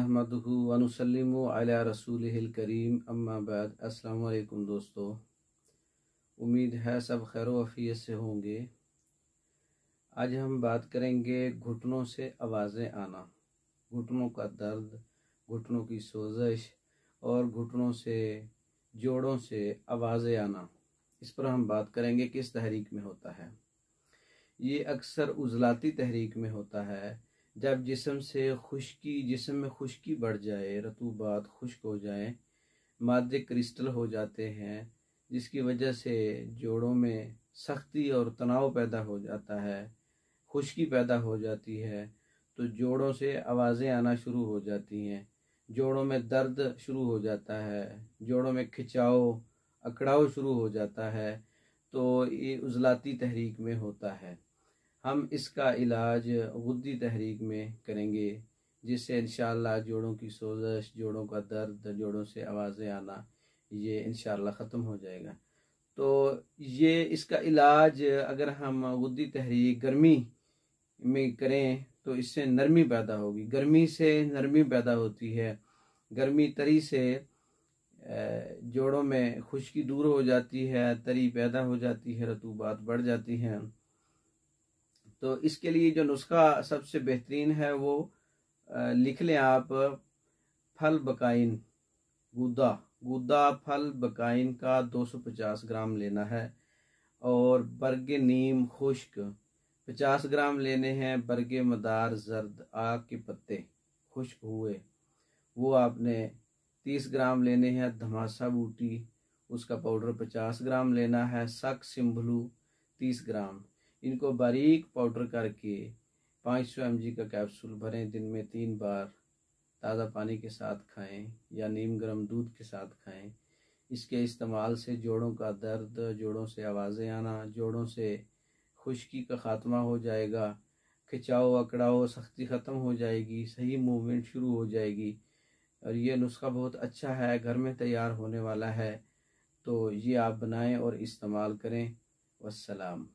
नहमदहू वनसलम रसूल करीम अम्माबाद असलकुम दोस्तों उम्मीद है सब खैर वफ़ीत से होंगे आज हम बात करेंगे घुटनों से आवाज़ें आना घुटनों का दर्द घुटनों की सोजश और घुटनों से जोड़ों से आवाज़ें आना इस पर हम बात करेंगे किस तहरीक में होता है ये अक्सर उजलाती तहरीक में होता है जब जिसम से खुशकी जिसम में खुशकी बढ़ जाए रतूबात खुश्क हो जाए मादे क्रिस्टल हो जाते हैं जिसकी वजह से जोड़ों में सख्ती और तनाव पैदा हो जाता है खुशकी पैदा हो जाती है तो जोड़ों से आवाज़ें आना शुरू हो जाती हैं जोड़ों में दर्द शुरू हो जाता है जोड़ों में खिंचाव अकड़ाव शुरू हो जाता है तो ये उजलाती तहरीक में होता है हम इसका इलाज गुद्दी तहरीक में करेंगे जिससे इन जोड़ों की सोजश जोड़ों का दर्द जोड़ों से आवाज़ें आना ये इन ख़त्म हो जाएगा तो ये इसका इलाज अगर हम गुद्दी तहरीक गर्मी में करें तो इससे नरमी पैदा होगी गर्मी से नरमी पैदा होती है गर्मी तरी से जोड़ों में खुश्की दूर हो जाती है तरी पैदा हो जाती है रतूबात बढ़ जाती हैं तो इसके लिए जो नुस्खा सबसे बेहतरीन है वो लिख लें आप फल बकाइन गुदा गुदा फल बकाइन का 250 ग्राम लेना है और बर्ग नीम खुश्क 50 ग्राम लेने हैं बर्ग मदार जर्द आग के पत्ते खुश्क हुए वो आपने 30 ग्राम लेने हैं धमासा बूटी उसका पाउडर 50 ग्राम लेना है सक सिंभलू 30 ग्राम इनको बारीक पाउडर करके 500 सौ का कैप्सूल भरें दिन में तीन बार ताज़ा पानी के साथ खाएं या नीम गर्म दूध के साथ खाएं इसके इस्तेमाल से जोड़ों का दर्द जोड़ों से आवाज़ें आना जोड़ों से खुश्की का खात्मा हो जाएगा खिंचाओ अकड़ाओ सख्ती ख़त्म हो जाएगी सही मूवमेंट शुरू हो जाएगी और ये नुस्खा बहुत अच्छा है घर में तैयार होने वाला है तो ये आप बनाएं और इस्तेमाल करें वसलाम